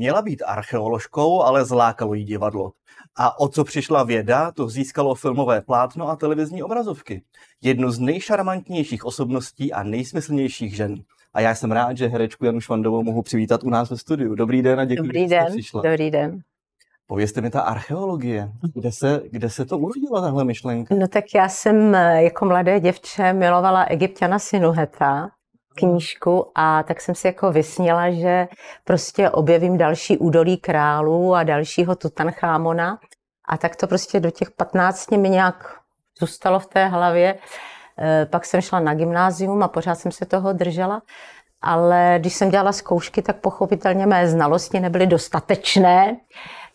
Měla být archeoložkou, ale zlákalo jí divadlo. A o co přišla věda, to získalo filmové plátno a televizní obrazovky. Jednu z nejšarmantnějších osobností a nejsmyslnějších žen. A já jsem rád, že herečku Janu Švandovou mohu přivítat u nás ve studiu. Dobrý den a děkuji, dobrý že jste den, přišla. Dobrý den. Povězte mi ta archeologie, kde se, kde se to urodila tahle myšlenka? No tak já jsem eh, jako mladé děvče milovala Egyptiana Sinuheta knížku a tak jsem si jako vysněla, že prostě objevím další údolí králu a dalšího Tutanchámona. A tak to prostě do těch 15 mi nějak zůstalo v té hlavě. E, pak jsem šla na gymnázium a pořád jsem se toho držela. Ale když jsem dělala zkoušky, tak pochopitelně mé znalosti nebyly dostatečné,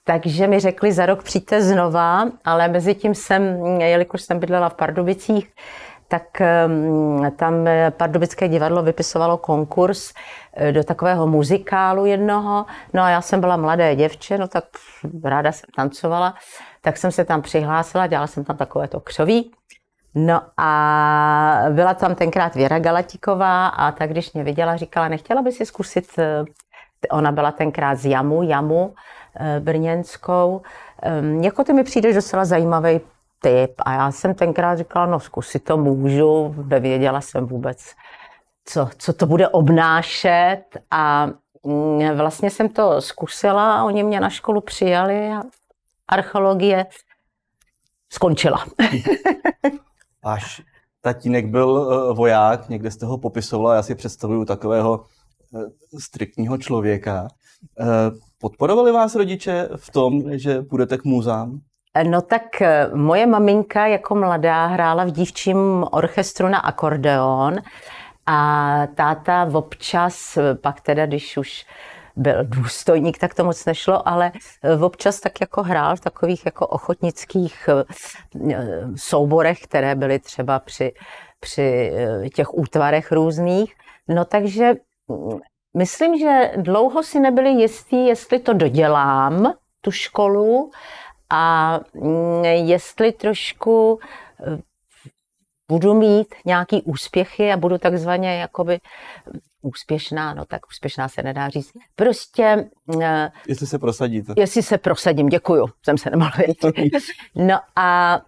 takže mi řekli, za rok přijďte znova, ale mezi tím jsem, jelikož jsem bydlela v Pardubicích, tak ehm, tam eh, Pardubické divadlo vypisovalo konkurs eh, do takového muzikálu jednoho. No a já jsem byla mladé děvče, no tak ráda jsem tancovala, tak jsem se tam přihlásila, dělala jsem tam takové to křoví. No a byla tam tenkrát Věra Galatiková a tak když mě viděla, říkala, nechtěla by si zkusit, eh, ona byla tenkrát z Jamu, Jamu brněnskou, ehm, jako ty mi přijdeš docela zajímavý typ. A já jsem tenkrát říkala, no zkusit to můžu, nevěděla jsem vůbec, co, co to bude obnášet a mm, vlastně jsem to zkusila, oni mě na školu přijali a archeologie skončila. Váš tatínek byl eh, voják, někde jste ho popisovala, já si představuju takového eh, striktního člověka. Eh, podporovali vás rodiče v tom, že půjdete k muzeám? No tak eh, moje maminka jako mladá hrála v dívčím orchestru na akordeon a táta občas, eh, pak teda když už byl důstojník, tak to moc nešlo, ale eh, občas tak jako hrál v takových jako ochotnických souborech, které byly třeba při, při těch útvarech různých. No takže mm, myslím, že dlouho si nebyli jistí, jestli to dodělám, tu školu, a mm, jestli trošku eh, budu mít nějaký úspěchy a budu takzvaně jakoby úspěšná, no tak úspěšná se nedá říct. Prostě... Eh, jestli se prosadíte. Jestli se prosadím, děkuju, jsem se nemohla vědět. No a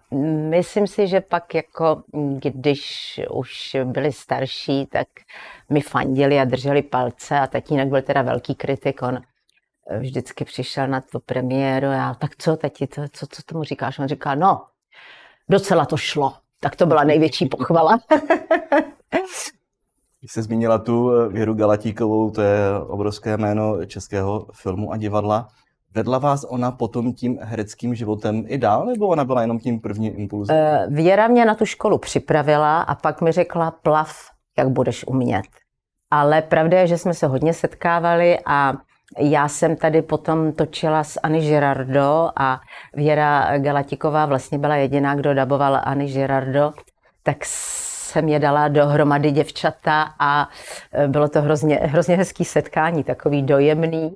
myslím si, že pak jako, když už byli starší, tak mi fandili a drželi palce a tatínek byl teda velký kritik, on vždycky přišel na tu premiéru, a tak co tati, to, co, co tomu říkáš? On říká, no, docela to šlo. Tak to byla největší pochvala. Když jsi zmínila tu eh, Věru Galatíkovou, to je obrovské jméno českého filmu a divadla. Vedla vás ona potom tím hereckým životem i dál, nebo ona byla jenom tím první impulzem? Eh, Věra mě na tu školu připravila a pak mi řekla, plav, jak budeš umět. Ale pravda je, že jsme se hodně setkávali a já jsem tady potom točila s Ani Gerardo a Věra Galatiková vlastně byla jediná, kdo daboval Ani Gerardo, tak jsem je dala dohromady děvčata a e, bylo to hrozně, hrozně hezký setkání, takový dojemný,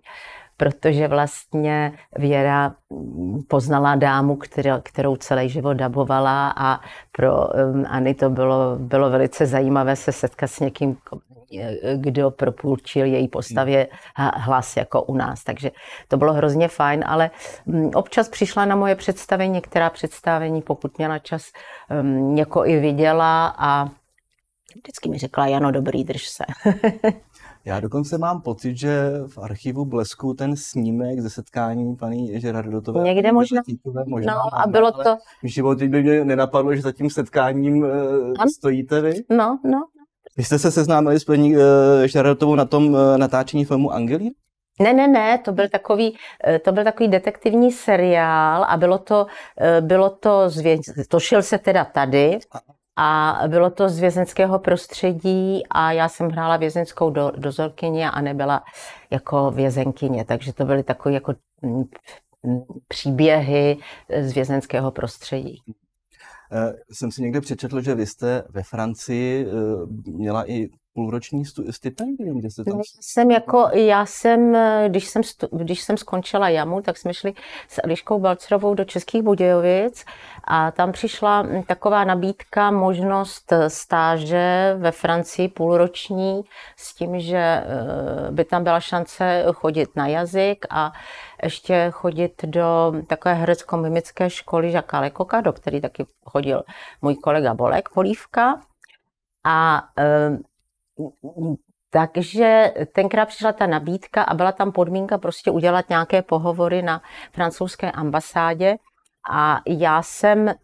protože vlastně Věra mm, poznala dámu, kterou celý život dabovala a pro Ani to bylo, bylo velice zajímavé se setkat s někým, Eh, kdo propůjčil její postavě hlas jako u nás. Takže to bylo hrozně fajn, ale mm, občas přišla na moje představení, některá představení, pokud měla čas, mm, jako i viděla a vždycky mi řekla, Jano, dobrý, drž se. Já dokonce mám pocit, že v archivu Blesku ten snímek ze setkání paní Žerardotové. Někde možná. možná no, a bylo to... V životě by mě nenapadlo, že za tím setkáním eh, ano? stojíte vy. No, no, vy jste se seznámili s paní uh, na tom eh, natáčení filmu Angelí? Ne, ne, ne, to byl takový, eh, to byl takový detektivní seriál a bylo to, bylo to, zvě, šel se teda tady a bylo to z vězenského prostředí a já jsem hrála vězenskou do, dozorkyně a nebyla jako vězenkyně, takže to byly takové jako mm, mm, příběhy z vězenského prostředí. Eh, jsem si někde přečetl, že vy jste ve Francii eh, měla i půlroční stipendium, kde se tam... Jsem jako, já jsem, když jsem, stu, když jsem skončila jamu, tak jsme šli s Eliškou Balcerovou do Českých Budějovic a tam přišla taková nabídka, možnost stáže ve Francii půlroční s tím, že eh, by tam byla šance chodit na jazyk a ještě chodit do takové herecko-mimické školy Žaka Lekoka, do který taky chodil můj kolega Bolek Polívka. A eh, takže tenkrát přišla ta nabídka a byla tam podmínka prostě udělat nějaké pohovory na francouzské ambasádě. A já jsem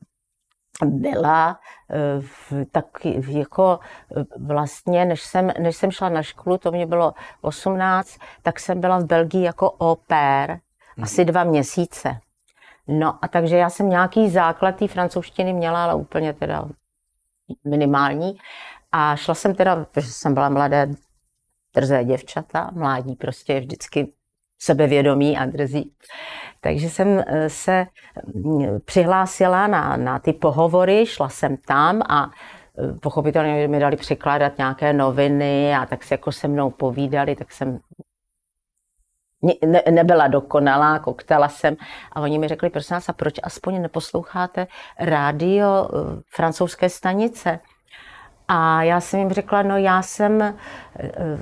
byla eh, v, tak jako eh, vlastně, než jsem, než jsem šla na školu, to mě bylo 18, tak jsem byla v Belgii jako au pair mhm. asi dva měsíce. No a takže já jsem nějaký základ té francouzštiny měla, ale úplně teda minimální. A šla jsem teda, protože jsem byla mladé, drzé děvčata, mládí prostě je vždycky sebevědomí a drzí. Takže jsem eh, se mm, přihlásila na, na ty pohovory, šla jsem tam a eh, pochopitelně mi dali překládat nějaké noviny a tak se jako se mnou povídali, tak jsem ne, nebyla dokonalá, koktala jsem a oni mi řekli, prosím vás, a proč aspoň neposloucháte rádio eh, francouzské stanice? A já jsem jim řekla, no já jsem e,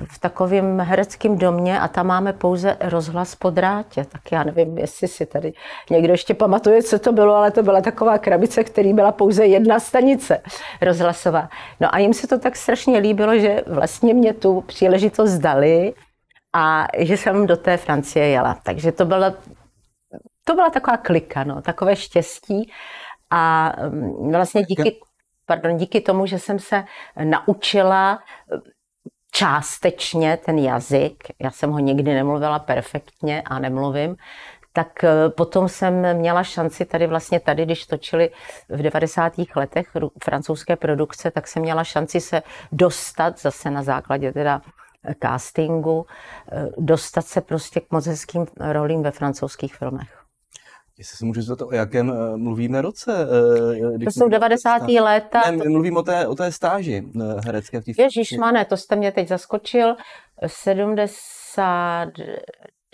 v takovém hereckém domě a tam máme pouze rozhlas po drátě. Tak já nevím, jestli si tady někdo ještě pamatuje, co to bylo, ale to byla taková krabice, který byla pouze jedna stanice rozhlasová. No a jim se to tak strašně líbilo, že vlastně mě tu příležitost dali a že jsem do té Francie jela. Takže to byla, to byla taková klika, no, takové štěstí. A mm, vlastně díky pardon, díky tomu, že jsem se eh, naučila eh, částečně ten jazyk, já jsem ho nikdy nemluvila perfektně a nemluvím, tak eh, potom jsem měla šanci tady vlastně tady, když točili v 90. letech francouzské produkce, tak jsem měla šanci se dostat zase na základě teda castingu, dostat se prostě k moc hezkým rolím ve francouzských filmech. Jestli se můžu zeptat, o jakém eh, mluvíme roce? Eh, to jsou 90. léta. Ne, mluvím o té, o té stáži eh, herecké. Ježíš, mane, to jste mě teď zaskočil. 70,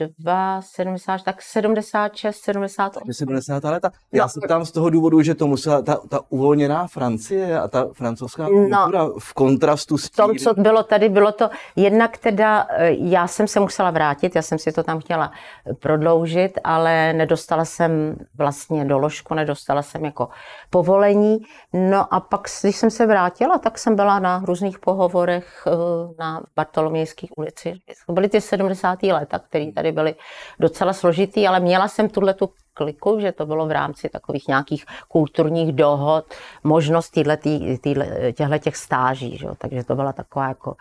72, 70, tak 76, 78. 70. leta. Já no. se ptám z toho důvodu, že to musela ta, ta uvolněná Francie a ta francouzská no. kultura no. v kontrastu s tím. tom, co bylo tady, bylo to jednak teda, eh, já jsem se musela vrátit, já jsem si to tam chtěla prodloužit, ale nedostala jsem vlastně doložku, nedostala jsem jako povolení. No a pak, když jsem se vrátila, tak jsem byla na různých pohovorech eh, na Bartolomějských ulici. To byly ty 70. leta, které tady rozhovory byly docela složitý, ale měla jsem tuhle tu kliku, že to bylo v rámci takových nějakých kulturních dohod, možnost těchto těch stáží. Že? Takže to byla taková jako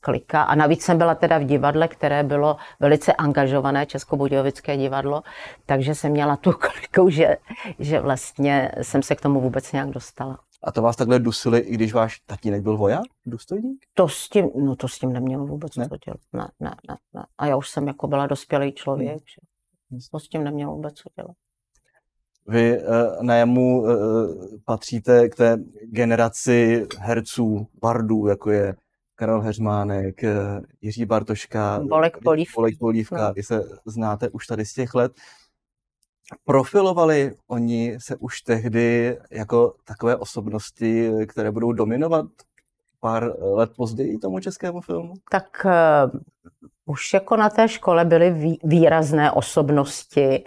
klika. A navíc jsem byla teda v divadle, které bylo velice angažované, Českobudějovické divadlo, takže jsem měla tu kliku, že, že vlastně jsem se k tomu vůbec nějak dostala. A to vás takhle dusili, i když váš tatínek byl voják, důstojník? To s tím, no to s tím nemělo vůbec ne? co dělat. Ne, ne, ne, ne. A já už jsem jako byla dospělý člověk, hmm. že to s tím nemělo vůbec co dělat. Vy uh, na jemu uh, eh, patříte k té generaci herců, bardů, jako je Karel Heřmánek, eh, Jiří Bartoška, Bolek Polívka. Bolek Polívka. No. Vy se znáte už tady z těch let profilovali oni se už tehdy jako takové osobnosti, které budou dominovat pár eh, let později tomu českému filmu? Tak uh, už jako na té škole byly výrazné osobnosti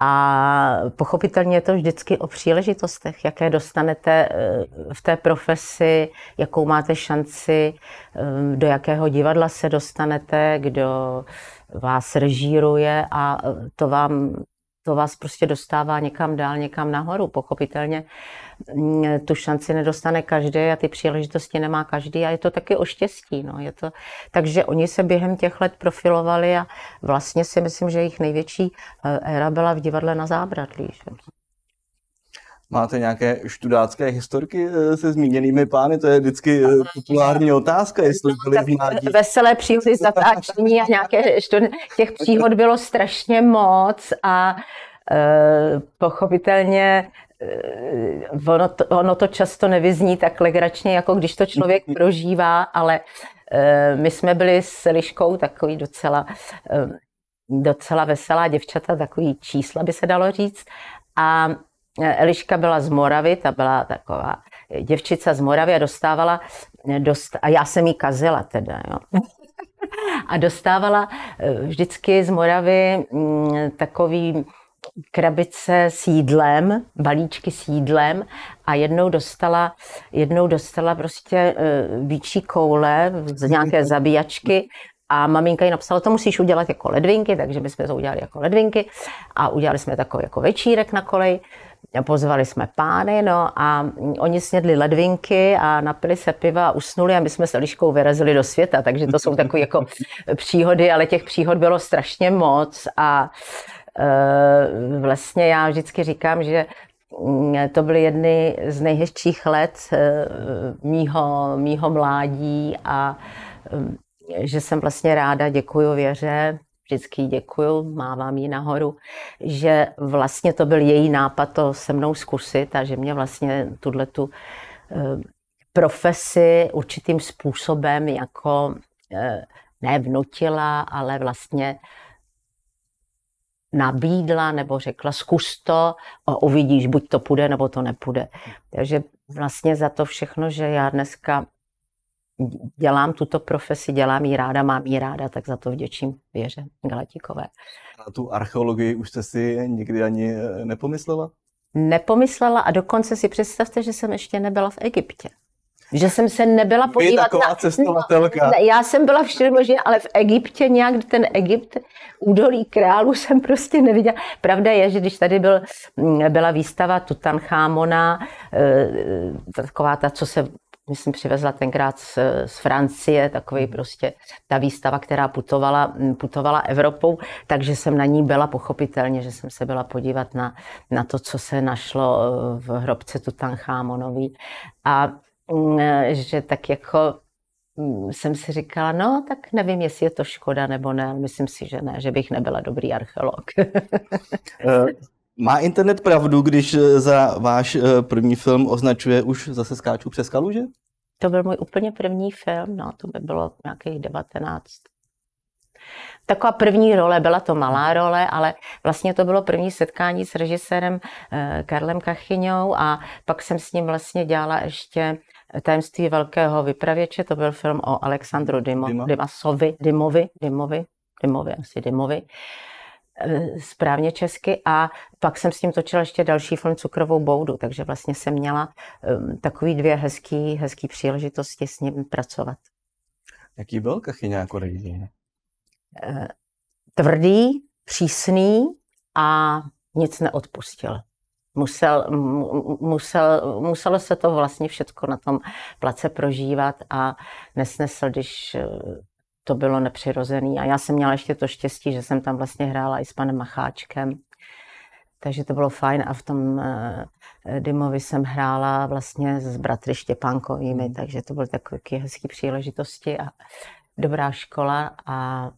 a pochopitelně je to vždycky o příležitostech, jaké dostanete eh, v té profesi, jakou máte šanci, do jakého divadla se dostanete, kdo vás režíruje a to vám to vás prostě dostává někam dál, někam nahoru. Pochopitelně mm, tu šanci nedostane každý a ty příležitosti nemá každý a je to taky o štěstí. No. Je to... Takže oni se během těch let profilovali a vlastně si myslím, že jejich největší eh, éra byla v divadle na zábradlí. Že? Máte nějaké študácké historky eh, se zmíněnými pány? To je vždycky eh, populární otázka, jestli byly v mládí. Veselé příhody zatáčení a nějaké štud... těch příhod bylo strašně moc a e, pochopitelně e, ono, to, ono to často nevyzní tak legračně, jako když to člověk mm-hmm. prožívá, ale e, my jsme byli s Liškou takový docela... E, docela veselá děvčata, takový čísla by se dalo říct. A Eliška byla z Moravy, ta byla taková děvčica z Moravy a dostávala, eh, dost, a já jsem jí kazila teda, jo. A dostávala eh, vždycky z Moravy mm, takový krabice s jídlem, balíčky s jídlem a jednou dostala, jednou dostala prostě bíčí eh, koule z nějaké zabíjačky a maminka ji napsala, to musíš udělat jako ledvinky, takže my jsme to udělali jako ledvinky a udělali jsme takový jako večírek na kolej pozvali jsme pány, no a oni snědli ledvinky a napili se piva a usnuli a my jsme s Eliškou vyrazili do světa, takže to jsou takové jako příhody, ale těch příhod bylo strašně moc a e, vlastně já vždycky říkám, že mm, to byly jedny z nejhezčích let e, mýho, mýho mládí a e, že jsem vlastně ráda, děkuju věře, vždycky děkuju, mávám ji nahoru, že vlastně to byl její nápad to se mnou zkusit a že mě vlastně tuhle tu eh, profesi určitým způsobem jako eh, nevnutila, ale vlastně nabídla nebo řekla zkus to a uvidíš, buď to půjde, nebo to nepůjde. Takže vlastně za to všechno, že já dneska dělám tuto profesi, dělám ji ráda, mám ji ráda, tak za to vděčím Věře Galatíkové. A tu archeologii už jste si nikdy ani eh, nepomyslela? Nepomyslela a dokonce si představte, že jsem ještě nebyla v Egyptě. Že jsem se nebyla podívat taková na... cestovatelka. No, já jsem byla všude možně, ale v Egyptě nějak ten Egypt, údolí králu, jsem prostě neviděla. Pravda je, že když tady byl, byla výstava Tutanchámona, eh, eh, taková ta, co se myslím, přivezla tenkrát z, z Francie, takový mhm. prostě ta výstava, která putovala, putovala Evropou, takže jsem na ní byla pochopitelně, že jsem se byla podívat na, na to, co se našlo e, v hrobce Tutanchámonový. A že tak jako jsem si říkala, no tak nevím, jestli je to škoda nebo ne, myslím si, že ne, že bych nebyla dobrý archeolog. E, má internet pravdu, když eh, za váš eh, první film označuje už zase skáču přes kaluže? To byl můj úplně první film, no to by bylo nějakých 19. Taková první role, byla to malá role, ale vlastně to bylo první setkání s režisérem eh, Karlem Kachyňou a pak jsem s ním vlastně dělala ještě Tajemství velkého vypravěče, to byl film o Alexandru Dimo, Dima? Dimasovi, Dimovi, Dimovi, Dimovi, asi Dimovi. Dimovi Eh, správně česky a pak jsem s tím točila ještě další film Cukrovou boudu, takže vlastně jsem měla ehm, takový dvě hezký, hezký příležitosti s ním pracovat. Jaký byl Kachyňa Korejzín? Eh, tvrdý, přísný a nic neodpustil. Musel, musel, muselo se to vlastně všechno na tom place prožívat a nesnesl, když eh, to bylo nepřirozený. A já jsem měla ještě to štěstí, že jsem tam vlastně hrála i s panem Macháčkem. Takže to bylo fajn a v tom uh, eh, Dymovi jsem hrála vlastně s bratry Štěpánkovými, hmm. takže to byly takové hezké příležitosti a dobrá škola a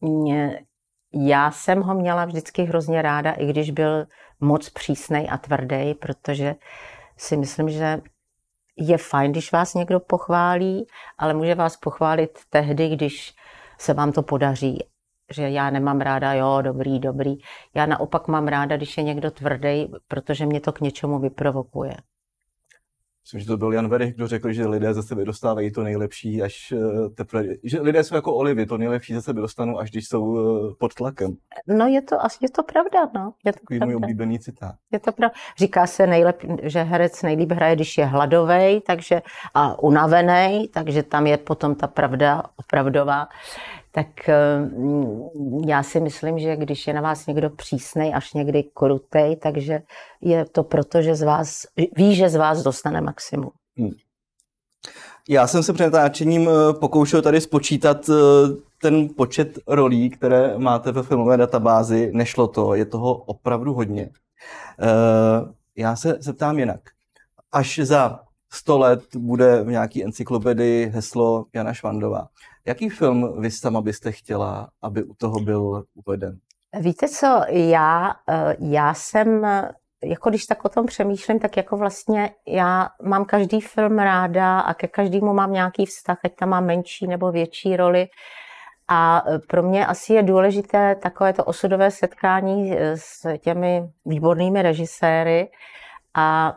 mě, já jsem ho měla vždycky hrozně ráda, i když byl moc přísnej a tvrdý, protože si myslím, že je fajn, když vás někdo pochválí, ale může vás pochválit tehdy, když se vám to podaří. Že já nemám ráda, jo, dobrý, dobrý. Já naopak mám ráda, když je někdo tvrdý, protože mě to k něčemu vyprovokuje. Myslím, že to byl Jan Verich, kdo řekl, že lidé ze sebe dostávají to nejlepší, až eh, teprve, že lidé jsou jako olivy, to nejlepší ze sebe dostanou, až když jsou eh, pod tlakem. No je to, je to pravda, no. Je to Takový pravda. můj oblíbený citát. Je to pravda. Říká se, nejlep, že herec nejlíp hraje, když je hladovej takže, a unavený, takže tam je potom ta pravda opravdová tak eh, já si myslím, že když je na vás někdo přísnej, až někdy krutej, takže je to proto, že z vás, ví, že z vás dostane maximum. Hmm. Já jsem se před natáčením eh, pokoušel tady spočítat eh, ten počet rolí, které máte ve filmové databázi. Nešlo to, je toho opravdu hodně. Já se zeptám jinak. Až za 100 let bude v nějaký encyklopedii heslo Jana Švandová. Jaký film vy sama byste chtěla, aby u toho byl uveden? Víte co, já, eh, já jsem, jako když tak o tom přemýšlím, tak jako vlastně já mám každý film ráda a ke každému mám nějaký vztah, ať tam má menší nebo větší roli. A eh, pro mě asi je důležité takové to osudové setkání eh, s těmi výbornými režiséry a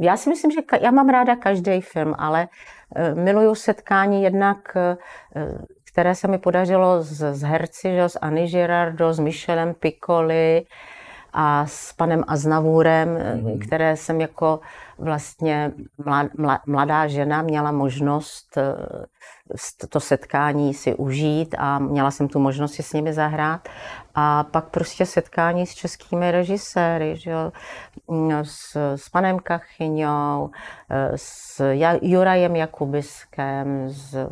já si myslím, že ka- já mám ráda každý film, ale eh, miluju setkání jednak, eh, které se mi podařilo s, s herci, že, s Annie Girardo, s Michelem Piccoli a s panem Aznavůrem, mm-hmm. Eh, které jsem jako vlastně mladá žena měla možnost eh, to setkání si užít a měla jsem tu možnost si s nimi zahrát. A pak prostě setkání s českými režiséry, že? Mm, s, s panem Kachyňou, eh, s Jurajem Jakubiskem, s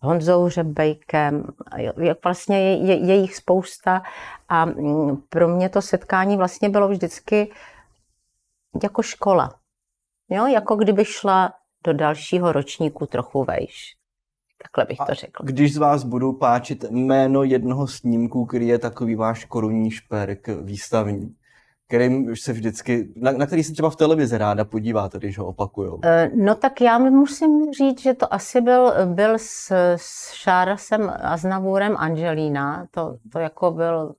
Honzou Řebejkem, je, vlastně je, je, je jich spousta a mm, pro mě to setkání vlastně bylo vždycky jako škola. Jo, jako kdyby šla do dalšího ročníku trochu vejš. Takhle bych to řekla. když z vás budou páčit jméno jednoho snímku, který je takový váš korunní šperk výstavní, kterým se vždycky, na, na který se třeba v televizi ráda podíváte, když ho opakujou. Eh, no tak já musím říct, že to asi byl, byl s, s Šárasem a s Navůrem Angelina, to, to jako byl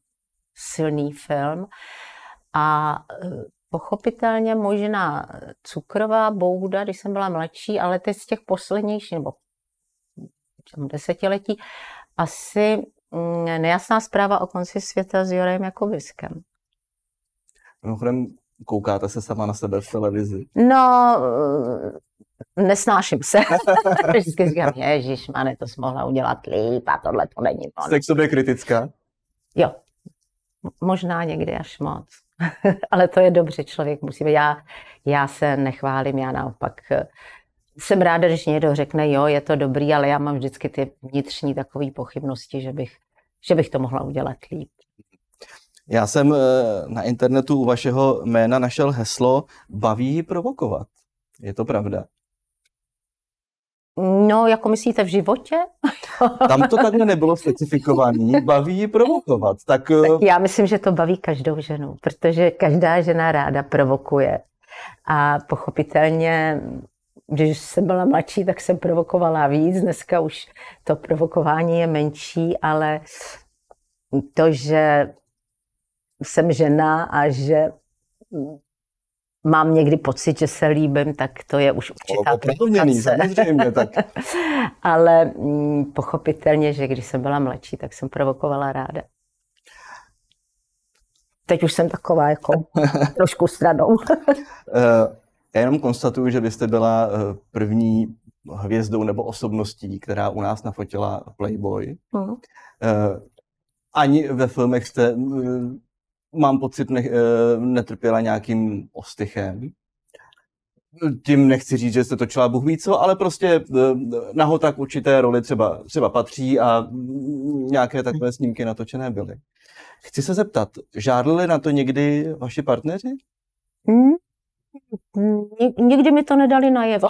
silný film. A eh, Pochopitelně možná cukrová bouda, když jsem byla mladší, ale teď z těch poslednějších, nebo desetiletí, asi mm, nejasná zpráva o konci světa s Jorem Jakoviskem. Mimochodem, koukáte se sama na sebe v televizi? No, eh, nesnáším se. Vždycky říkám, ježiš, mane, to jsi mohla udělat líp a tohle to není Jste k sobě kritická? Jo, možná někdy až moc. Ale to je dobře, člověk musí být. Já, já se nechválím, já naopak eh, jsem ráda, když někdo řekne, jo, je to dobrý, ale já mám vždycky ty vnitřní takové pochybnosti, že bych, že bych to mohla udělat líp. Já jsem eh, na internetu u vašeho jména našel heslo baví provokovat. Je to pravda? No, jako myslíte v životě? Tam to takhle nebylo specifikované. Baví ji provokovat. Tak... tak eh, já myslím, že to baví každou ženu, protože každá žena ráda provokuje. A pochopitelně, když jsem byla mladší, tak jsem provokovala víc. Dneska už to provokování je menší, ale to, že jsem žena a že mám někdy pocit, že se líbím, tak to je už určitá Opravněný, samozřejmě. Tak. Ale mm, pochopitelně, že když jsem byla mladší, tak jsem provokovala ráda. Teď už jsem taková jako trošku stranou. Eh, já jenom konstatuju, že vy jste byla eh, první hvězdou nebo osobností, která u nás nafotila Playboy. Mm. Ani ve filmech jste mm, mám pocit, ne, eh, netrpěla nějakým ostychem. Tím nechci říct, že jste točila Bůh ví co, ale prostě eh, nahota k určité roli třeba, třeba patří a nějaké takové snímky natočené byly. Chci se zeptat, žádli na to někdy vaši partneři? Hmm? Nikdy mi to nedali najevo.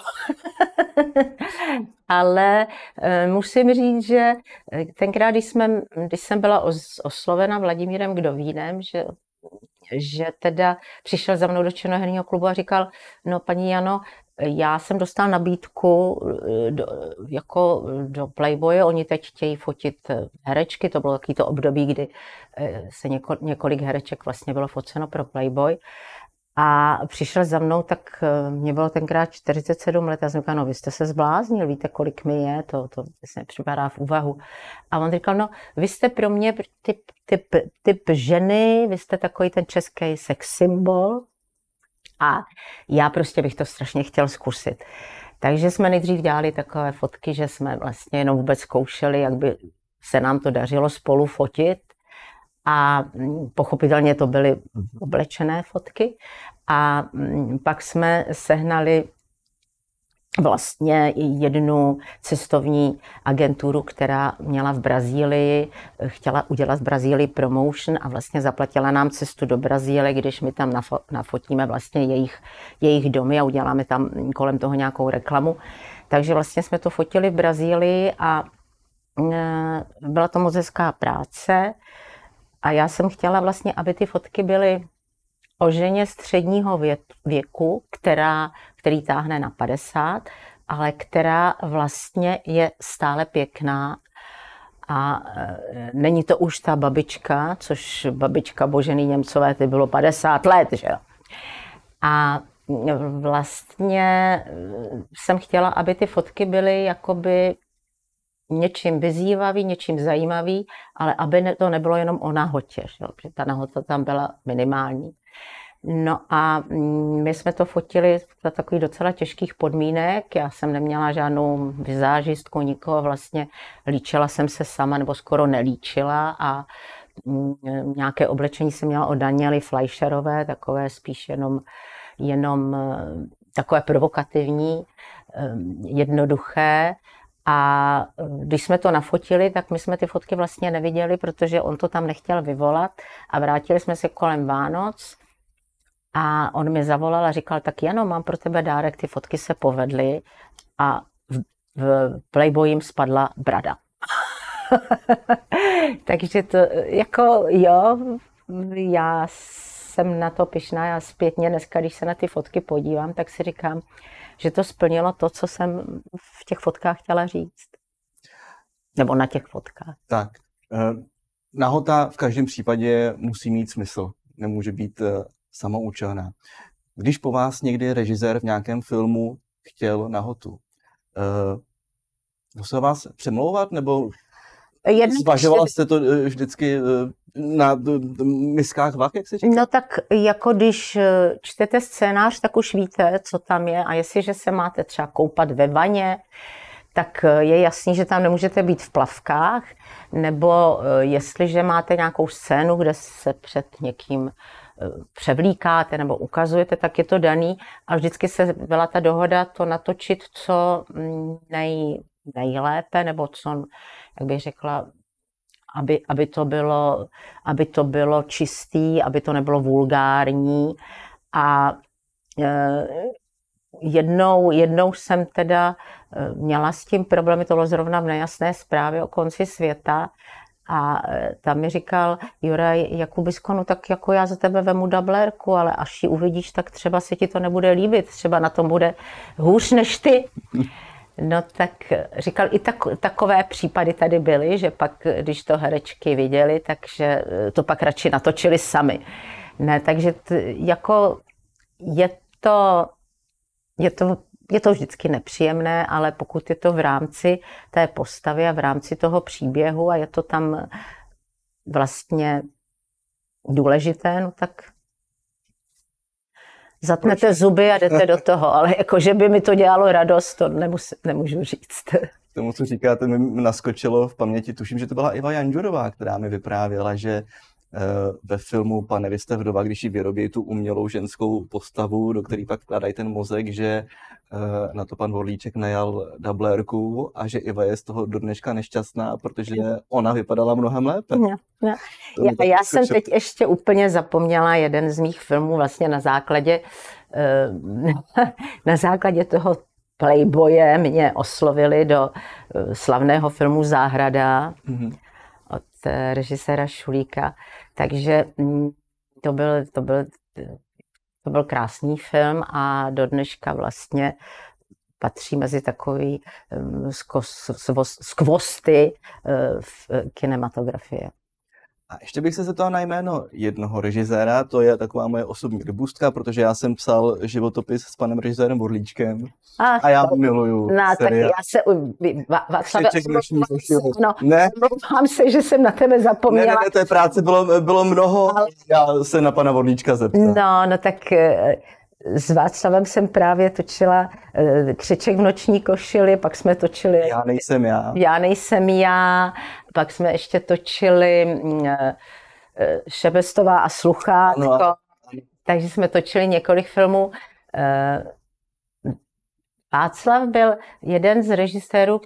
Ale eh, musím říct, že eh, tenkrát, když, jsme, když jsem byla oslovena Vladimírem Kdovínem, že, že teda přišel za mnou do černoherního klubu a říkal, no paní Jano, já jsem dostal nabídku eh, do, jako do Playboye, oni teď chtějí fotit herečky, to bylo takový to období, kdy se něko, několik hereček vlastně bylo foceno pro Playboy. A přišel za mnou, tak eh, mě bylo tenkrát 47 let a jsem říkal, no vy jste se zbláznil, víte, kolik mi je, to, to se připadá v úvahu. A on říkal, no vy jste pro mě typ, typ, typ ženy, vy jste takový ten český sex symbol a já prostě bych to strašně chtěl zkusit. Takže jsme nejdřív dělali takové fotky, že jsme vlastně jenom vůbec zkoušeli, jak by se nám to dařilo spolu fotit a mm, pochopitelně to byly mhm. oblečené fotky. A mm, pak jsme sehnali vlastně jednu cestovní agenturu, která měla v Brazílii, chtěla udělat v Brazílii promotion a vlastně zaplatila nám cestu do Brazílie, když my tam nafotíme vlastně jejich, jejich domy a uděláme tam kolem toho nějakou reklamu. Takže vlastně jsme to fotili v Brazílii a mm, byla to moc hezká práce. A já jsem chtěla vlastně, aby ty fotky byly o ženě středního věku, která, který táhne na 50, ale která vlastně je stále pěkná a e, není to už ta babička, což babička Božený Němcové, ty bylo 50 let, že jo. A vlastně e, jsem chtěla, aby ty fotky byly jakoby něčím vyzývavý, něčím zajímavý, ale aby to nebylo jenom o nahotě, že protože ta nahota tam byla minimální. No a mm, my jsme to fotili za takových docela těžkých podmínek. Já jsem neměla žádnou vizážistku, nikoho vlastně. Líčila jsem se sama, nebo skoro nelíčila a mm, nějaké oblečení jsem měla od Daniely Fleischerové, takové spíš jenom, jenom eh, takové provokativní, eh, jednoduché. A eh, když jsme to nafotili, tak my jsme ty fotky vlastně neviděli, protože on to tam nechtěl vyvolat a vrátili jsme se kolem Vánoc a on mi zavolal a říkal, tak Jano, mám pro tebe dárek, ty fotky se povedly a v, v jim spadla brada. Takže to eh, jako jo, já jsem na to pišná, já zpětně dneska, když se na ty fotky podívám, tak si říkám, že to splnilo to, co jsem v těch fotkách chtěla říct. Nebo na těch fotkách. Tak. Eh, nahota v každém případě musí mít smysl. Nemůže být eh, samoučelná. Když po vás někdy režisér v nějakém filmu chtěl nahotu, eh, musel vás přemlouvat nebo Jednak zvažoval jste to vždycky na miskách vach, jak se říká? No tak jako když eh, čtete scénář, tak už víte, co tam je a jestliže se máte třeba koupat ve vaně, tak eh, je jasný, že tam nemůžete být v plavkách, nebo eh, jestliže máte nějakou scénu, kde se před někým převlíkáte nebo ukazujete, tak je to daný a vždycky se byla ta dohoda to natočit co mm, nej, nejlépe, nebo co, jak bych řekla, aby, aby, to bylo, aby to bylo čistý, aby to nebylo vulgární. A e, jednou, jednou jsem teda e, měla s tím problémy, to bylo zrovna v nejasné zprávě o konci světa, a e, tam mi říkal, Juraj Jakubisko, no tak jako já za tebe vemu dublérku, ale až ji uvidíš, tak třeba se ti to nebude líbit, třeba na tom bude hůř než ty. No tak říkal, i tak, takové případy tady byly, že pak, když to herečky viděli, takže eh, to pak radši natočili sami. Ne, takže t, jako je to, je to je to vždycky nepříjemné, ale pokud je to v rámci té postavy a v rámci toho příběhu a je to tam vlastně důležité, no tak zatnete zuby a jdete do toho, ale jako, že by mi to dělalo radost, to nemus, nemůžu říct. K tomu, co říkáte, mi naskočilo v paměti, tuším, že to byla Iva Janžurová, která mi vyprávěla, že ve filmu Pane vdova, když ji vyrobí tu umělou ženskou postavu, do které pak vkládají ten mozek, že eh, na to pan Vorlíček najal dublérku a že Iva je z toho do dneška nešťastná, protože ona vypadala mnohem lépe. No, no. Já, já, já jsem teď ještě úplně zapomněla jeden z mých filmů vlastně na základě eh, na základě toho Playboye mě oslovili do eh, slavného filmu Záhrada. Mm-hmm Eh, režiséra Šulíka. Takže mm, to byl, to byl, to byl krásný film a do dneška vlastně patří mezi takový mm, skvosty eh, eh, kinematografie. A ještě bych se zeptal na jméno jednoho režiséra, to je taková moje osobní debustka, protože já jsem psal životopis s panem režisérem Borlíčkem Ach, a já to... miluju. No, tak já se u... No, ne? Mám se, že jsem na tebe zapomněla. Ne, ne, ne té práce bylo, bylo mnoho, ale... já se na pana Borlíčka zeptám. No, no tak eh, s Václavem jsem právě točila eh, Křeček v noční košili, pak jsme točili... Já nejsem já. Já nejsem já, pak jsme ještě točili mm, eh, eh, Šebestová a Sluchátko. No Takže jsme točili několik filmů. Václav byl jeden z režisérů,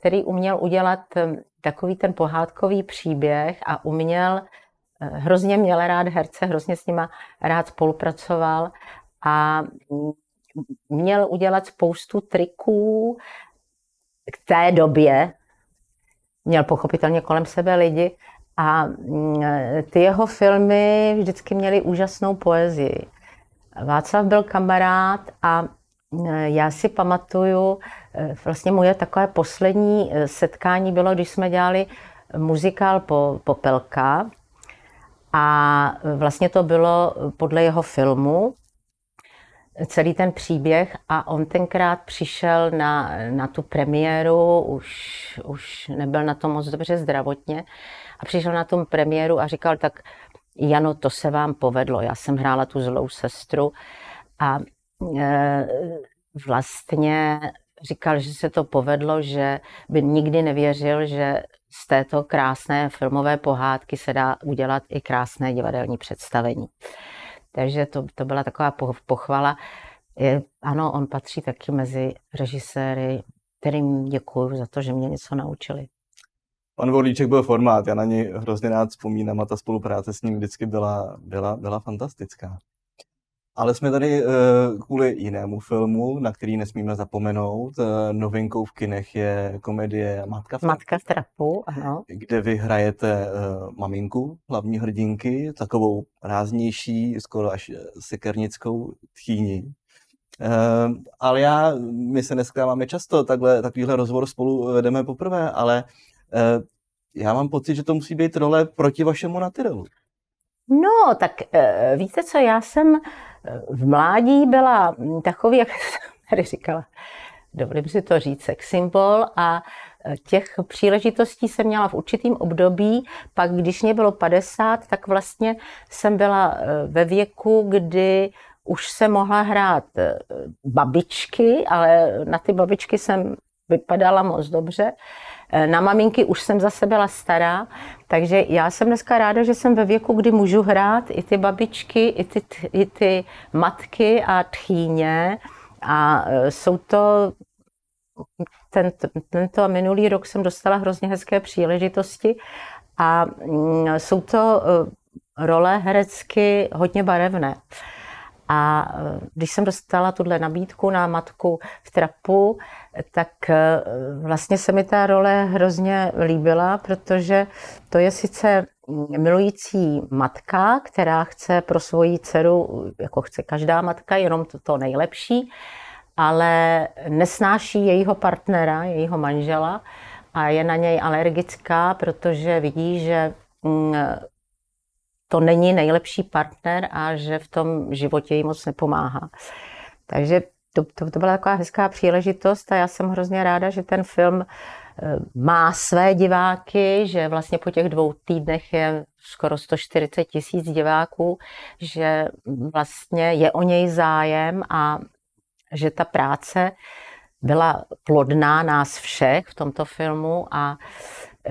který uměl udělat mm, takový ten pohádkový příběh a uměl, hrozně měl rád herce, hrozně s nima rád spolupracoval a měl udělat spoustu triků k té době. Měl pochopitelně kolem sebe lidi a mm, ty jeho filmy vždycky měly úžasnou poezii. Václav byl kamarád a mm, já si pamatuju, e, vlastně moje takové poslední e, setkání bylo, když jsme dělali muzikál po, Popelka a e, vlastně to bylo podle jeho filmu celý ten příběh a on tenkrát přišel na, na tu premiéru, už, už nebyl na to moc dobře zdravotně a přišel na tom premiéru a říkal tak, Jano, to se vám povedlo, já jsem hrála tu zlou sestru a e, vlastně říkal, že se to povedlo, že by nikdy nevěřil, že z této krásné filmové pohádky se dá udělat i krásné divadelní představení. Takže to, to byla taková pochvala. Je, ano, on patří taky mezi režiséry, kterým děkuju za to, že mě něco naučili. Pan Vorlíček byl formát, já na něj hrozně rád vzpomínám a ta spolupráce s ním vždycky byla, byla, byla fantastická. Ale jsme tady eh, kvůli jinému filmu, na který nesmíme zapomenout. Eh, novinkou v kinech je komedie Matka v trapu, Matka v trapu ano. kde vy hrajete eh, maminku hlavní hrdinky, takovou ráznější, skoro až sekernickou tchýni. Uh, ale já, my se máme často, takhle, takovýhle rozhovor spolu vedeme poprvé, ale uh, já mám pocit, že to musí být role proti vašemu naturelu. No, tak uh, víte co, já jsem v mládí byla mm, takový, jak jsem tady říkala, dovolím si to říct, sex symbol a e, těch příležitostí jsem měla v určitým období. Pak, když mě bylo 50, tak vlastně jsem byla e, ve věku, kdy už se mohla hrát e, babičky, ale na ty babičky jsem vypadala moc dobře. Eh, na maminky už jsem zase byla stará, takže já jsem dneska ráda, že jsem ve věku, kdy můžu hrát i ty babičky, i ty, i ty matky a tchýně. A eh, jsou to tento, tento a minulý rok jsem dostala hrozně hezké příležitosti a mm, jsou to eh, role herecky hodně barevné. A eh, když jsem dostala tuhle nabídku na matku v trapu, tak eh, vlastně se mi ta role hrozně líbila, protože to je sice milující matka, která chce pro svoji dceru, jako chce každá matka, jenom to, to nejlepší, ale nesnáší jejího partnera, jejího manžela a je na něj alergická, protože vidí, že mm, to není nejlepší partner a že v tom životě jí moc nepomáhá. Takže to, to, to byla taková hezká příležitost a já jsem hrozně ráda, že ten film eh, má své diváky, že vlastně po těch dvou týdnech je skoro 140 tisíc diváků, že vlastně je o něj zájem a že ta práce byla plodná nás všech v tomto filmu a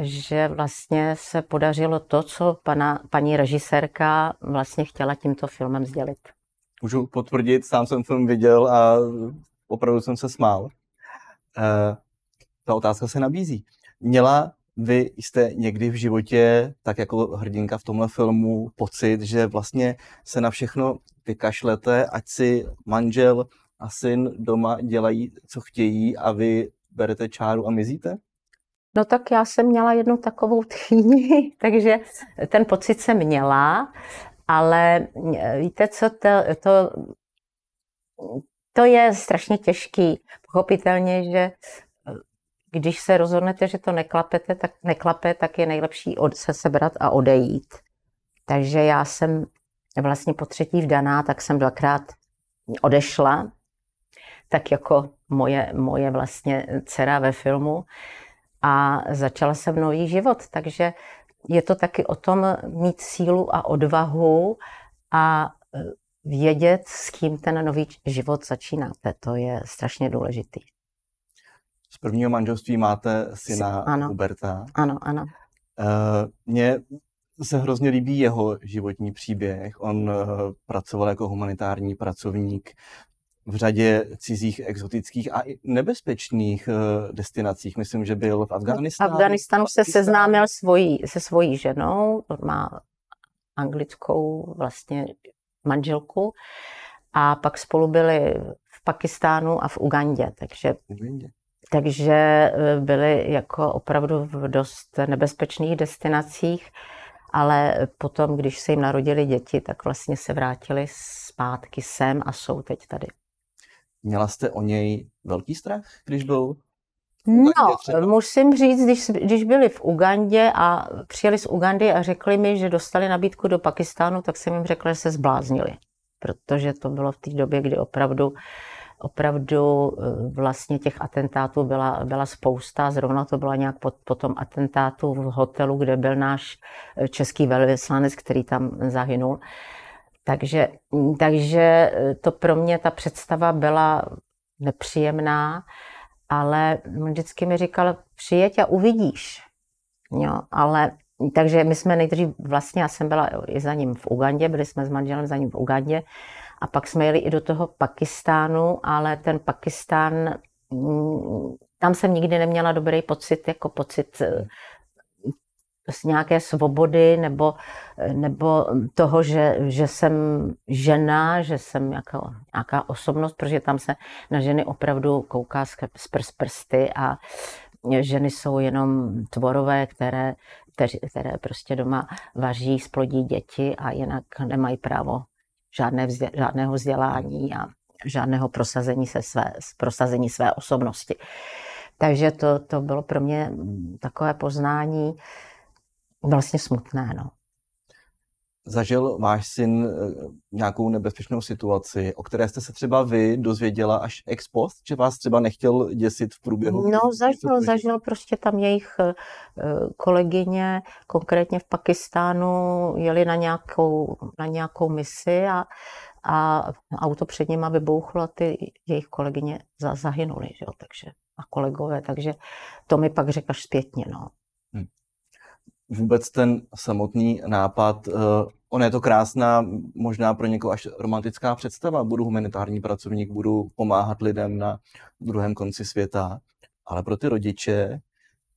že vlastně se podařilo to, co pana, paní režisérka vlastně chtěla tímto filmem sdělit. Můžu potvrdit, sám jsem film viděl a opravdu jsem se smál. E, ta otázka se nabízí. Měla vy jste někdy v životě, tak jako hrdinka v tomhle filmu, pocit, že vlastně se na všechno vykašlete, ať si manžel a syn doma dělají, co chtějí a vy berete čáru a mizíte? No tak já jsem měla jednu takovou tchýni, takže ten pocit jsem měla, ale eh, víte co, to, to, to je strašně těžký. Pochopitelně, že eh, když se rozhodnete, že to neklapete, tak neklape, tak je nejlepší od, se sebrat a odejít. Takže já jsem vlastně po třetí vdaná, tak jsem dvakrát odešla, tak jako moje, moje vlastně dcera ve filmu a začala se v nový život. Takže je to taky o tom mít sílu a odvahu a e, vědět, s kým ten nový život začínáte. To je strašně důležitý. Z prvního manželství máte syna ano. Huberta. Ano, ano. E, mně se hrozně líbí jeho životní příběh. On e, pracoval jako humanitární pracovník v řadě cizích, exotických a i nebezpečných eh, destinacích. Myslím, že byl v Afganistánu. V Afganistánu se seznámil svojí, se svojí ženou, má anglickou vlastně manželku a pak spolu byli v Pakistánu a v Ugandě, takže, Ugandě. takže eh, byli jako opravdu v dost nebezpečných destinacích, ale potom, když se jim narodili děti, tak vlastně se vrátili zpátky sem a jsou teď tady. Měla jste o něj velký strach, když byl No, třeba. musím říct, když, když byli v Ugandě a přijeli z Ugandy a řekli mi, že dostali nabídku do Pakistánu, tak jsem jim řekla, že se zbláznili. Protože to bylo v té době, kdy opravdu, opravdu eh, vlastně těch atentátů byla, byla spousta. Zrovna to byla nějak po, po tom atentátu v hotelu, kde byl náš eh, český velvyslanec, který tam zahynul. Uh, takže, mm, takže eh, to pro mě ta představa byla nepříjemná, ale vždycky mi říkal, přijeď a uvidíš. Jo, ale takže my jsme nejdřív, vlastně já jsem byla i za ním v Ugandě, byli jsme s manželem za ním v Ugandě a pak jsme jeli i do toho Pakistánu, ale ten Pakistán, mm, tam jsem nikdy neměla dobrý pocit, jako pocit eh, z nějaké svobody nebo, nebo toho, že, že jsem žena, že jsem nějaká, nějaká osobnost, protože tam se na ženy opravdu kouká skrz prsty a ženy jsou jenom tvorové, které, které prostě doma vaří, splodí děti a jinak nemají právo žádné vzdě, žádného vzdělání a žádného prosazení, se své, prosazení své osobnosti. Takže to, to bylo pro mě takové poznání vlastně smutné. No. Zažil váš syn eh, nějakou nebezpečnou situaci, o které jste se třeba vy dozvěděla až ex post, že vás třeba nechtěl děsit v průběhu? No, zažil, zažil prostě tam jejich eh, kolegyně, konkrétně v Pakistánu, jeli na nějakou, na nějakou misi a, a auto před nimi vybouchlo a ty jejich kolegyně zahynuly, že jo, takže a kolegové, takže to mi pak řekl zpětně, no vůbec ten samotný nápad, eh, on je to krásná, možná pro někoho až romantická představa, budu humanitární pracovník, budu pomáhat lidem na druhém konci světa, ale pro ty rodiče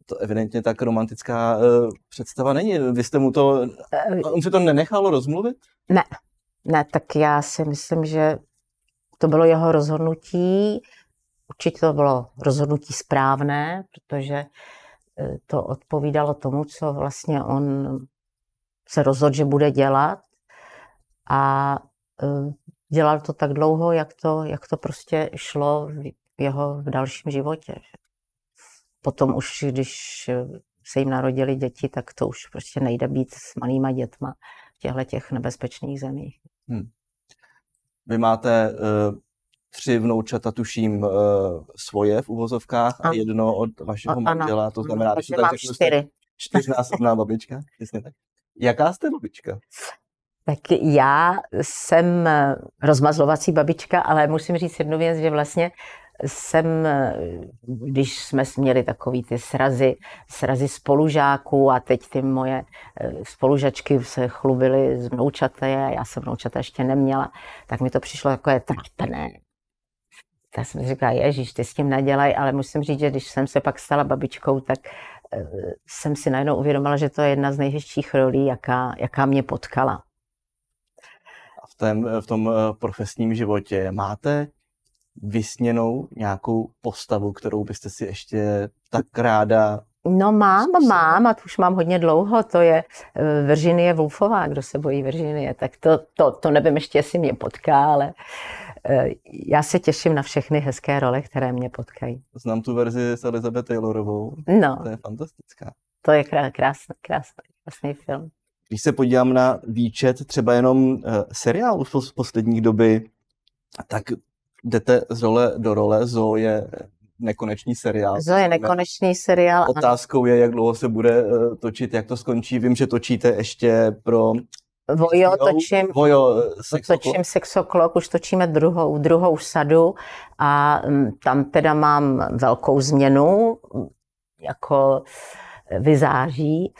to evidentně tak romantická uh, představa není. Vy jste mu to, eh, on si to nenechalo rozmluvit? Ne, ne, tak já si myslím, že to bylo jeho rozhodnutí, určitě to bylo rozhodnutí správné, protože uh, to odpovídalo tomu, co vlastně on se rozhodl, že bude dělat. A e, dělal to tak dlouho, jak to, jak to prostě šlo v jeho v dalším životě. Potom už, když se jim narodili děti, tak to už prostě nejde být s malýma dětma v těchto těch nebezpečných zemích. Hmm. Vy máte e, tři vnoučata, tuším, uh, svoje v uvozovkách a, a jedno od vašeho manžela, to znamená, že tak řeknu, čtyři. čtyřnásobná babička, přesně tak. Jaká jste babička? Tak já jsem eh, rozmazlovací babička, ale musím říct jednu věc, že vlastně jsem, eh, když jsme měli takový ty srazy, srazy spolužáků a teď ty moje spolužačky se chlubily z vnoučaté a já jsem vnoučata ještě neměla, tak mi to přišlo takové trapné, já jsem říkala, ježíš, ty s tím nadělaj, ale musím říct, že když jsem se pak stala babičkou, tak eh, jsem si najednou uvědomila, že to je jedna z nejhezčích rolí, jaká, jaká mě potkala. A v, tém, v tom eh, profesním životě máte vysněnou nějakou postavu, kterou byste si ještě tak ráda No mám, mám a to už mám hodně dlouho, to je eh, Virginie Wolfová, kdo se bojí Virginie, tak to, to, to nevím ještě, jestli mě potká, ale uh, Eh, já se těším na všechny hezké role, které mě potkají. Znám tu verzi s Elizabeth Taylorovou. No. To je fantastická. To je krásný, krásný, krásný, film. Když se podívám na výčet třeba jenom eh, seriálu z poslední doby, tak jdete z role do role. Zo je nekonečný seriál. Zo je nekonečný seriál. Otázkou ano. je, jak dlouho se bude eh, točit, jak to skončí. Vím, že točíte ještě pro Vojo, točím, vojo, sexoklok. točím sexoklok, už točíme druhou, druhou sadu a mm, tam teda mám velkou změnu, mm, jako e, vyzáří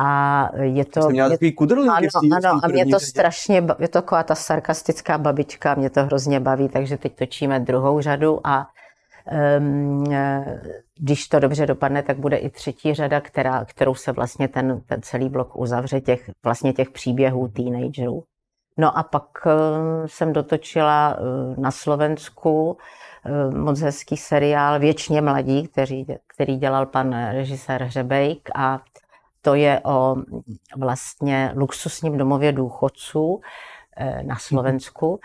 a je to... Jsem měla takový kudrlinky ano, a mě to strašně, je to taková ta sarkastická babička, mě to hrozně baví, takže teď točíme druhou řadu a Ehm, když to dobře dopadne, tak bude i třetí řada, která, kterou se vlastně ten, ten celý blok uzavře, těch, vlastně těch příběhů teenagerů. No a pak eh, jsem dotočila eh, na Slovensku eh, moc hezký seriál Věčně mladí, který, který dělal pan režisér Hřebejk a to je o vlastně luxusním domově důchodců na Slovensku,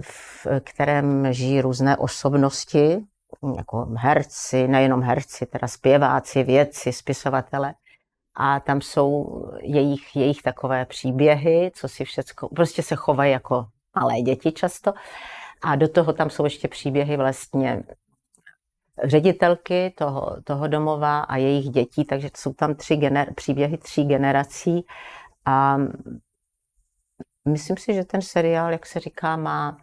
v kterém žijí různé osobnosti, jako herci, nejenom herci, teda zpěváci, vědci, spisovatele. A tam jsou jejich, jejich takové příběhy, co si všecko, prostě se chovají jako malé děti často. A do toho tam jsou ještě příběhy vlastně ředitelky toho, toho domova a jejich dětí, takže jsou tam tři gener, příběhy tří generací. A myslím si, že ten seriál, jak se říká, má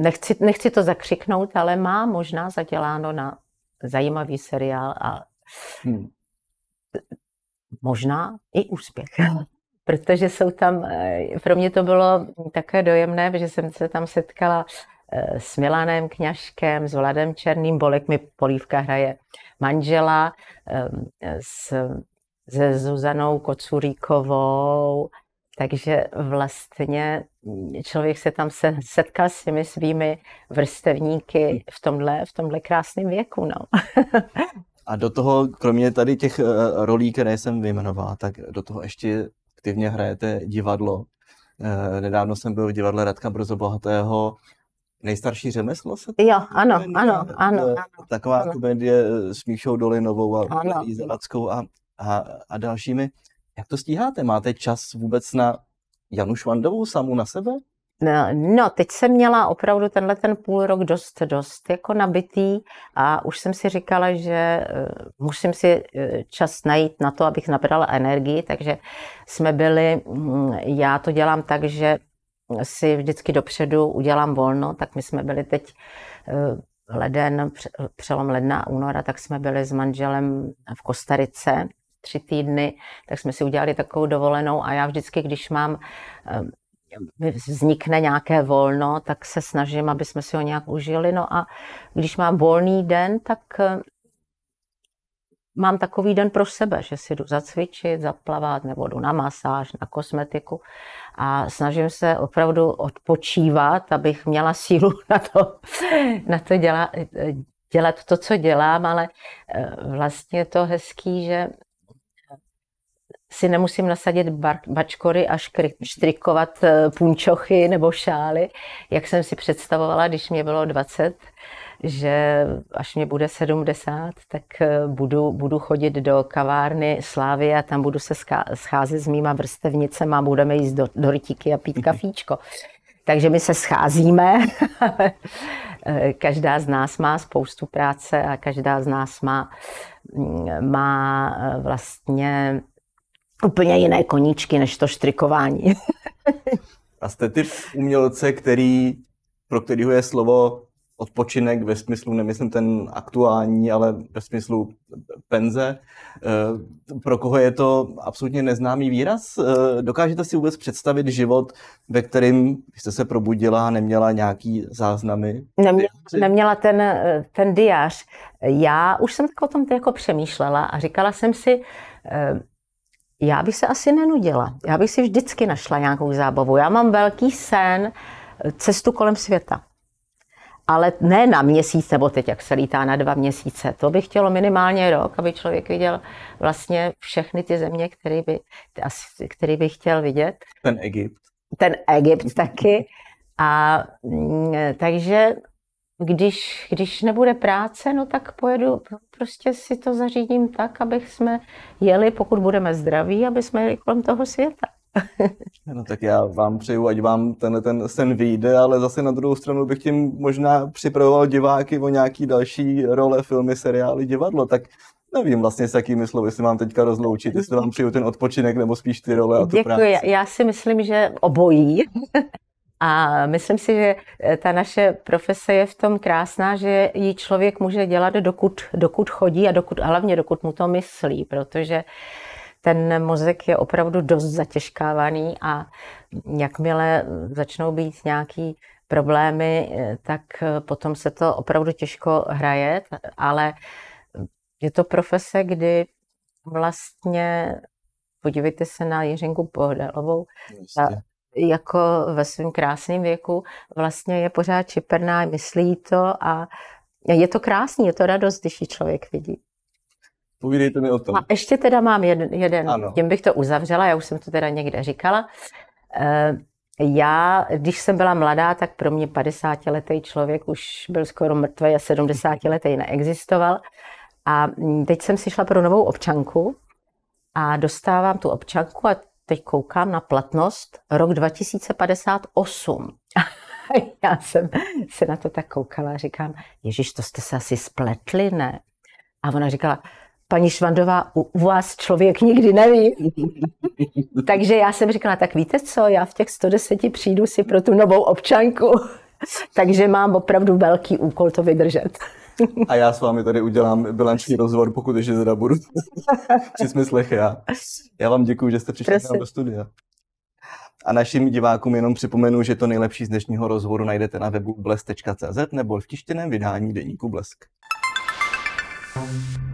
nechci, nechci to zakřiknout, ale má možná zaděláno na zajímavý seriál a hmm. možná i úspěch. Protože jsou tam, eh, pro mě to bylo také dojemné, že jsem se tam setkala eh, s Milanem Kňažkem, s Vladem Černým, Bolek mi polívka hraje manžela, eh, s, se Zuzanou Kocuríkovou, takže vlastně člověk se tam se, setkal s těmi svými vrstevníky v tomhle, v tomhle krásném věku. No. A do toho, kromě tady těch eh, rolí, které jsem vyjmenoval, tak do toho ještě aktivně hrajete divadlo. Eh, nedávno jsem byl v divadle Radka Bohatého Nejstarší řemeslo se to? Jo, ano, ano, ano, eh, ano. Taková ano. komedie s Míšou Dolinovou a a, a, a dalšími. Jak to stíháte? Máte čas vůbec na Janu Švandovou samu na sebe? No, no, teď jsem měla opravdu tenhle ten půl rok dost, dost jako nabitý a už jsem si říkala, že eh, musím si eh, čas najít na to, abych nabrala energii, takže jsme byli, hm, já to dělám tak, že si vždycky dopředu udělám volno, tak my jsme byli teď eh, leden, přelom ledna a února, tak jsme byli s manželem v Kostarice tři týdny, tak jsme si udělali takovou dovolenou a já vždycky, když mám vznikne nějaké volno, tak se snažím, aby jsme si ho nějak užili. No a když mám volný den, tak mám takový den pro sebe, že si jdu zacvičit, zaplavat nebo jdu na masáž, na kosmetiku a snažím se opravdu odpočívat, abych měla sílu na to, na to dělat, dělat to, co dělám, ale eh, vlastně je to hezký, že si nemusím nasadit bačkory a škry, štrikovat eh, punčochy nebo šály, jak jsem si představovala, když mě bylo 20, že až mě bude 70, tak eh, budu, budu chodit do kavárny Slávy a tam budu se scházet s mýma vrstevnicema a budeme jíst do, do rytíky a pít mhm. kafíčko. Takže my se scházíme. Eh, každá z nás má spoustu práce a každá z nás má, mm, má vlastně úplně jiné koníčky než to štrikování. A jste typ umělce, který, pro kterého je slovo odpočinek ve smyslu, nemyslím ten aktuální, ale ve smyslu penze. Eh, pro koho je to absolutně neznámý výraz? Eh, dokážete si vůbec představit život, ve kterým jste se probudila a neměla nějaký záznamy? Neměla, neměla ten, eh, ten diář. Já už jsem tak o tom jako přemýšlela a říkala jsem si, já bych se asi nenudila. Já bych si vždycky našla nějakou zábavu. Já mám velký sen, eh, cestu kolem světa. Ale ne na měsíc, nebo teď, jak se lítá na dva měsíce. To by chtělo minimálně rok, aby člověk viděl vlastně všechny ty země, které by, který by chtěl vidět. Ten Egypt. Ten Egypt taky. A mm, eh, takže když, když nebude práce, no tak pojedu, prostě si to zařídím tak, abych jsme jeli, pokud budeme zdraví, aby jsme jeli kolem toho světa. no tak já vám přeju, ať vám ten ten sen vyjde, ale zase na druhou stranu bych tím možná připravoval diváky o nějaký další role, filmy, seriály, divadlo, tak nevím vlastně s jakými slovy se mám teďka rozloučit, jestli vám přijdu ten odpočinek nebo spíš ty role a tu Děkuji, práci. já si myslím, že obojí. A myslím si, že eh, ta naše profese je v tom krásná, že ji člověk může dělat, dokud, dokud chodí a dokud, a hlavně dokud mu to myslí, protože ten mozek je opravdu dost zatěžkávaný a jakmile začnou být nějaký problémy, eh, tak eh, potom se to opravdu těžko hraje, ale je to profese, kdy vlastně podívejte se na Jiřinku Pohdalovou, ta, jako ve svém krásném věku vlastně je pořád čiperná, myslí to a je to krásný, je to radost, když ji člověk vidí. Povídejte mi o tom. A ještě teda mám jeden, jeden tím bych to uzavřela, já už jsem to teda někde říkala. Eh, já, když jsem byla mladá, tak pro mě 50-letý člověk už byl skoro mrtvý a 70-letý neexistoval. A teď jsem si šla pro novou občanku a dostávám tu občanku a teď koukám na platnost, rok 2058. Já jsem se na to tak koukala a říkám, Ježíš, to jste se asi spletli, ne? A ona říkala, paní Švandová, u, u vás člověk nikdy neví. Takže já jsem říkala, tak víte co, já v těch 110 přijdu si pro tu novou občanku. Takže mám opravdu velký úkol to vydržet. A já s vámi tady udělám bilanční rozhovor, pokud ještě teda budu. Při smyslech já. Já vám děkuji, že jste přišli Prosím. nám do studia. A našim divákům jenom připomenu, že to nejlepší z dnešního rozhovoru najdete na webu blesk.cz nebo v tištěném vydání deníku Blesk. thank you